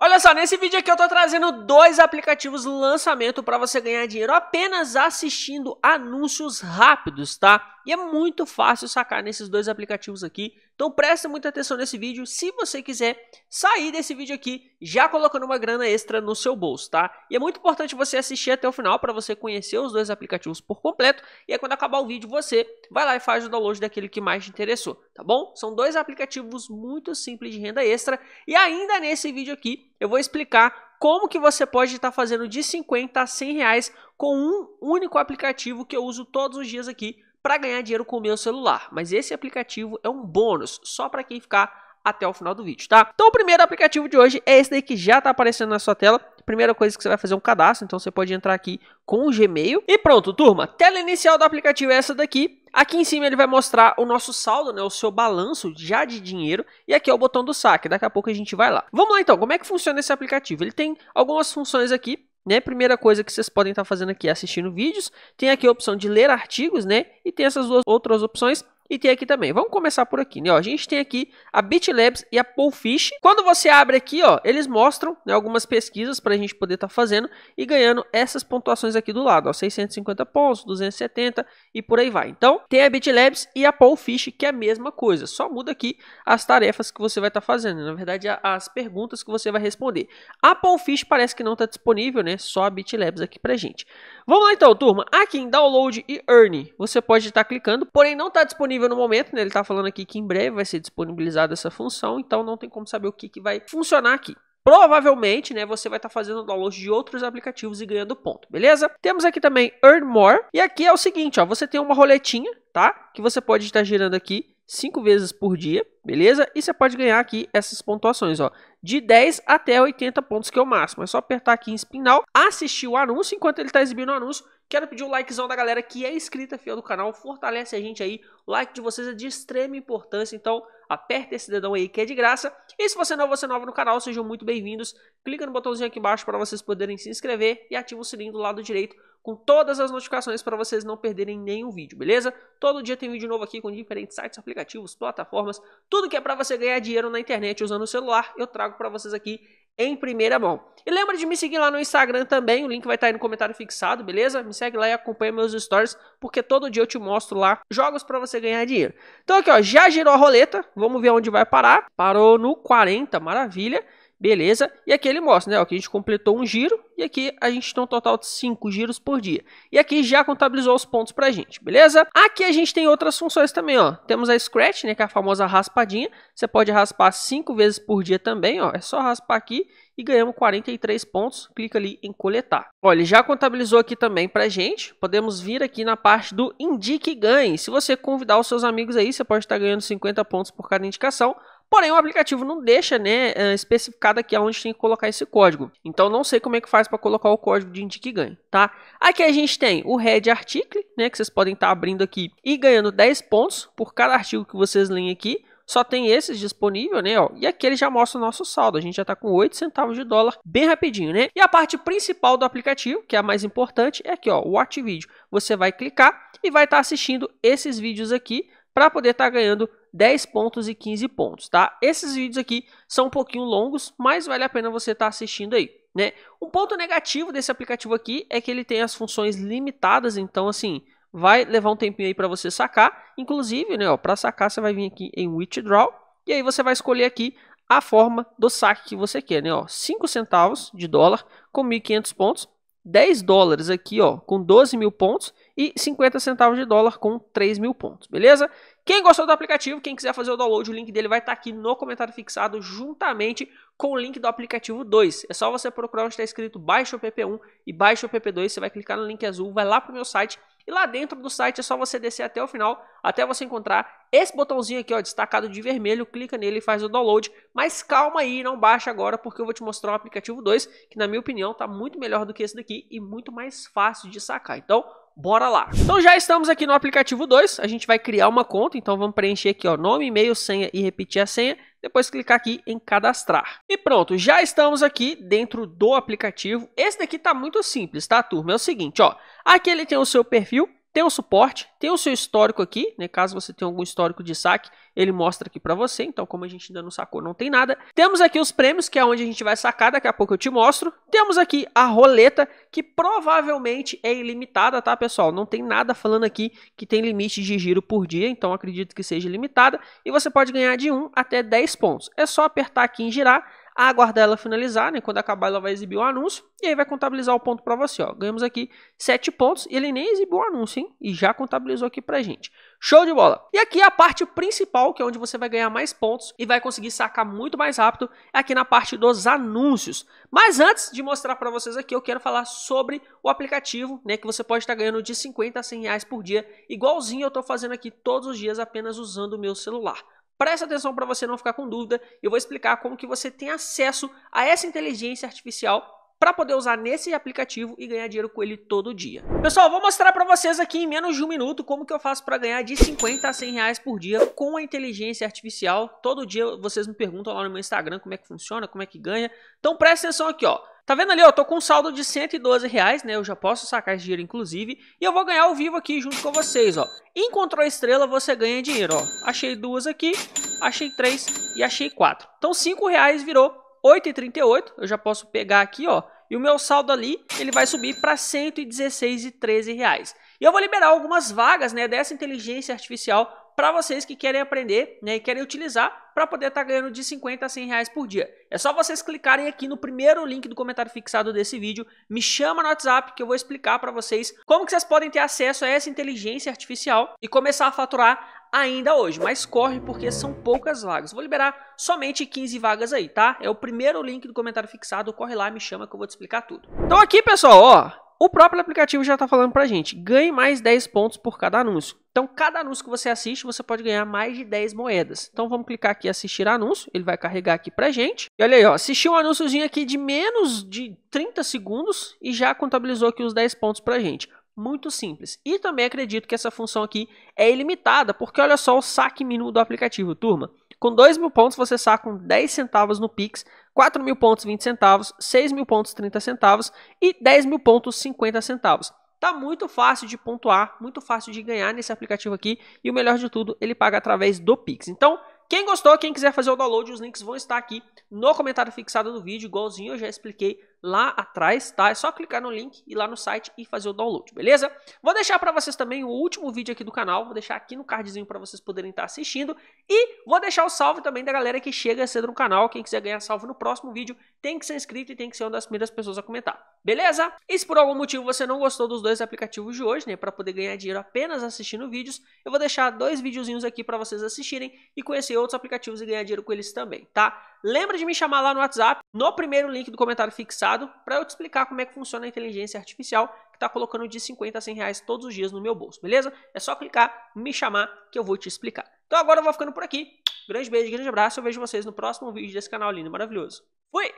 Olha só, nesse vídeo aqui eu tô trazendo dois aplicativos lançamento para você ganhar dinheiro apenas assistindo anúncios rápidos, tá? E é muito fácil sacar nesses dois aplicativos aqui. Então presta muita atenção nesse vídeo. Se você quiser sair desse vídeo aqui, já colocando uma grana extra no seu bolso, tá? E é muito importante você assistir até o final para você conhecer os dois aplicativos por completo. E aí quando acabar o vídeo, você vai lá e faz o download daquele que mais te interessou, tá bom? São dois aplicativos muito simples de renda extra. E ainda nesse vídeo aqui, eu vou explicar como que você pode estar tá fazendo de 50 a 100 reais com um único aplicativo que eu uso todos os dias aqui para ganhar dinheiro com o meu celular. Mas esse aplicativo é um bônus só para quem ficar até o final do vídeo, tá? Então o primeiro aplicativo de hoje é esse daí que já está aparecendo na sua tela. Primeira coisa que você vai fazer é um cadastro, então você pode entrar aqui com o Gmail. E pronto, turma, tela inicial do aplicativo é essa daqui. Aqui em cima ele vai mostrar o nosso saldo, né, o seu balanço já de dinheiro, e aqui é o botão do saque, daqui a pouco a gente vai lá. Vamos lá então, como é que funciona esse aplicativo? Ele tem algumas funções aqui, né? Primeira coisa que vocês podem estar fazendo aqui é assistindo vídeos. Tem aqui a opção de ler artigos, né? E tem essas duas outras opções e tem aqui também. Vamos começar por aqui, né? Ó, a gente tem aqui a BitLabs e a Polefish. Quando você abre aqui, ó, eles mostram né, algumas pesquisas para a gente poder estar tá fazendo e ganhando essas pontuações aqui do lado, ó, 650 pontos, 270 e por aí vai. Então, tem a BitLabs e a Polefish, que é a mesma coisa, só muda aqui as tarefas que você vai estar tá fazendo, né? na verdade, as perguntas que você vai responder. A Polefish parece que não está disponível, né? Só a BitLabs aqui pra gente. Vamos lá então, turma. Aqui em Download e Earn, você pode estar tá clicando, porém não está disponível disponível no momento, né? Ele está falando aqui que em breve vai ser disponibilizada essa função, então não tem como saber o que, que vai funcionar aqui. Provavelmente, né, você vai estar tá fazendo download de outros aplicativos e ganhando ponto, beleza? Temos aqui também Earn More, e aqui é o seguinte, ó, você tem uma roletinha, tá? Que você pode estar tá girando aqui cinco vezes por dia, beleza? E você pode ganhar aqui essas pontuações, ó, de 10 até 80 pontos, que é o máximo. É só apertar aqui em espinal, assistir o anúncio, enquanto ele está exibindo o anúncio, quero pedir um likezão da galera que é inscrita, fiel do canal, fortalece a gente aí, o like de vocês é de extrema importância, então aperta esse dedão aí que é de graça. E se você é novo, você é novo no canal, sejam muito bem-vindos, clica no botãozinho aqui embaixo para vocês poderem se inscrever e ativa o sininho do lado direito com todas as notificações para vocês não perderem nenhum vídeo, beleza? Todo dia tem vídeo novo aqui com diferentes sites, aplicativos, plataformas, tudo que é para você ganhar dinheiro na internet usando o celular, eu trago para vocês aqui em primeira mão. E lembra de me seguir lá no Instagram também, o link vai estar tá aí no comentário fixado, beleza? Me segue lá e acompanha meus stories, porque todo dia eu te mostro lá jogos para você ganhar dinheiro. Então aqui, ó, já girou a roleta, vamos ver onde vai parar. Parou no 40, maravilha. Beleza? E aqui ele mostra, né? Ó, que a gente completou um giro e aqui a gente tem um total de 5 giros por dia. E aqui já contabilizou os pontos pra gente, beleza? Aqui a gente tem outras funções também, ó. Temos a scratch, né? Que é a famosa raspadinha. Você pode raspar 5 vezes por dia também, ó. É só raspar aqui e ganhamos 43 pontos. Clica ali em coletar. Olha, já contabilizou aqui também para gente. Podemos vir aqui na parte do indique ganhe. Se você convidar os seus amigos aí, você pode estar ganhando 50 pontos por cada indicação. Porém, o aplicativo não deixa né, eh, especificado aqui aonde tem que colocar esse código. Então, não sei como é que faz para colocar o código de indique ganho, tá? Aqui a gente tem o Red Article, né, que vocês podem estar tá abrindo aqui e ganhando 10 pontos por cada artigo que vocês leem aqui só tem esses disponível, né? Ó, e aqui ele já mostra o nosso saldo. A gente já está com 8 centavos de dólar bem rapidinho, né? E a parte principal do aplicativo, que é a mais importante, é aqui, ó, o Watch Video. Você vai clicar e vai estar tá assistindo esses vídeos aqui para poder estar tá ganhando 10 pontos e 15 pontos, tá? Esses vídeos aqui são um pouquinho longos, mas vale a pena você estar tá assistindo aí, né? Um ponto negativo desse aplicativo aqui é que ele tem as funções limitadas, então assim, vai levar um tempinho aí para você sacar. Inclusive, né, para sacar você vai vir aqui em Withdraw e aí você vai escolher aqui a forma do saque que você quer, né, ó, 5 centavos de dólar com 1.500 pontos, 10 dólares aqui, ó, com 12 mil pontos e 50 centavos de dólar com 3 mil pontos, beleza? Quem gostou do aplicativo, quem quiser fazer o download, o link dele vai estar tá aqui no comentário fixado juntamente com o link do aplicativo 2. É só você procurar onde está escrito baixa o PP1 e baixa o PP2, você vai clicar no link azul, vai lá para o meu site e lá dentro do site é só você descer até o final, até você encontrar esse botãozinho aqui, ó, destacado de vermelho, clica nele e faz o download. Mas calma aí, não baixa agora, porque eu vou te mostrar o aplicativo 2, que na minha opinião está muito melhor do que esse daqui e muito mais fácil de sacar. Então, bora lá. Então já estamos aqui no aplicativo 2, a gente vai criar uma conta, então vamos preencher aqui ó, nome, e-mail, senha e repetir a senha, depois clicar aqui em cadastrar. E pronto, já estamos aqui dentro do aplicativo. Esse daqui tá muito simples, tá turma? É o seguinte, ó, aqui ele tem o seu perfil, tem o suporte, tem o seu histórico aqui, né? Caso você tenha algum histórico de saque, ele mostra aqui para você. Então, como a gente ainda não sacou, não tem nada. Temos aqui os prêmios, que é onde a gente vai sacar, daqui a pouco eu te mostro. Temos aqui a roleta, que provavelmente é ilimitada, tá, pessoal? Não tem nada falando aqui que tem limite de giro por dia, então acredito que seja ilimitada. E você pode ganhar de 1 até 10 pontos. É só apertar aqui em girar aguardar ela finalizar, né? Quando acabar, ela vai exibir o anúncio e aí vai contabilizar o ponto para você, ó. Ganhamos aqui 7 pontos e ele nem exibiu o anúncio, hein? E já contabilizou aqui pra gente. Show de bola! E aqui é a parte principal, que é onde você vai ganhar mais pontos e vai conseguir sacar muito mais rápido, é aqui na parte dos anúncios. Mas antes de mostrar para vocês aqui, eu quero falar sobre o aplicativo, né, que você pode estar tá ganhando de 50 a 100 reais por dia, igualzinho eu estou fazendo aqui todos os dias, apenas usando o meu celular. Presta atenção para você não ficar com dúvida. Eu vou explicar como que você tem acesso a essa inteligência artificial para poder usar nesse aplicativo e ganhar dinheiro com ele todo dia. Pessoal, vou mostrar para vocês aqui em menos de um minuto como que eu faço para ganhar de 50 a 100 reais por dia com a inteligência artificial. Todo dia vocês me perguntam lá no meu Instagram como é que funciona, como é que ganha. Então presta atenção aqui, ó. Tá vendo ali, ó, tô com um saldo de 112 reais, né? Eu já posso sacar esse dinheiro, inclusive. E eu vou ganhar ao vivo aqui junto com vocês, ó. Encontrou a estrela, você ganha dinheiro, ó. Achei duas aqui, achei três e achei quatro. Então, 5 reais virou 8,38. Eu já posso pegar aqui, ó. E o meu saldo ali, ele vai subir para 116,13 reais. E eu vou liberar algumas vagas, né, dessa inteligência artificial para vocês que querem aprender, né, e querem utilizar para poder estar tá ganhando de 50 a 100 reais por dia. É só vocês clicarem aqui no primeiro link do comentário fixado desse vídeo, me chama no WhatsApp que eu vou explicar para vocês como que vocês podem ter acesso a essa inteligência artificial e começar a faturar ainda hoje, mas corre porque são poucas vagas. Vou liberar somente 15 vagas aí, tá? É o primeiro link do comentário fixado, corre lá, e me chama que eu vou te explicar tudo. Então aqui, pessoal, ó, o próprio aplicativo já está falando pra gente, ganhe mais 10 pontos por cada anúncio. Então, cada anúncio que você assiste, você pode ganhar mais de 10 moedas. Então, vamos clicar aqui assistir anúncio. Ele vai carregar aqui pra gente. E olha aí, ó, assistiu um anúnciozinho aqui de menos de 30 segundos e já contabilizou aqui os 10 pontos pra gente. Muito simples. E também acredito que essa função aqui é ilimitada, porque olha só o saque mínimo do aplicativo, turma. Com 2 mil pontos, você saca 10 centavos no Pix, 4 mil pontos 20 centavos, 6 mil pontos 30 centavos e 10 mil pontos 50 centavos. Tá muito fácil de pontuar, muito fácil de ganhar nesse aplicativo aqui. E o melhor de tudo, ele paga através do Pix. Então, quem gostou, quem quiser fazer o download, os links vão estar aqui no comentário fixado do vídeo, igualzinho eu já expliquei lá atrás, tá? É só clicar no link, ir lá no site e fazer o download, beleza? Vou deixar para vocês também o último vídeo aqui do canal, vou deixar aqui no cardzinho para vocês poderem estar tá assistindo e vou deixar o salve também da galera que chega cedo no canal, quem quiser ganhar salve no próximo vídeo, tem que ser inscrito e tem que ser uma das primeiras pessoas a comentar, beleza? E se por algum motivo você não gostou dos dois aplicativos de hoje, né, para poder ganhar dinheiro apenas assistindo vídeos, eu vou deixar dois videozinhos aqui para vocês assistirem e conhecer outros aplicativos e ganhar dinheiro com eles também, tá? Lembra de me chamar lá no WhatsApp, no primeiro link do comentário fixado, para eu te explicar como é que funciona a inteligência artificial que está colocando de 50 a 100 reais todos os dias no meu bolso, beleza? É só clicar, me chamar, que eu vou te explicar. Então agora eu vou ficando por aqui. Grande beijo, grande abraço. Eu vejo vocês no próximo vídeo desse canal lindo e maravilhoso. Fui!